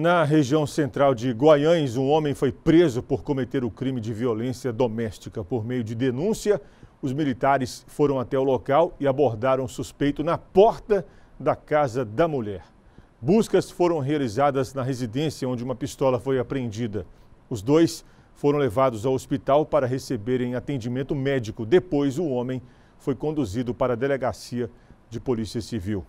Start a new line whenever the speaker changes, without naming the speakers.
Na região central de Goiás, um homem foi preso por cometer o crime de violência doméstica. Por meio de denúncia, os militares foram até o local e abordaram o suspeito na porta da casa da mulher. Buscas foram realizadas na residência onde uma pistola foi apreendida. Os dois foram levados ao hospital para receberem atendimento médico. Depois, o homem foi conduzido para a delegacia de polícia civil.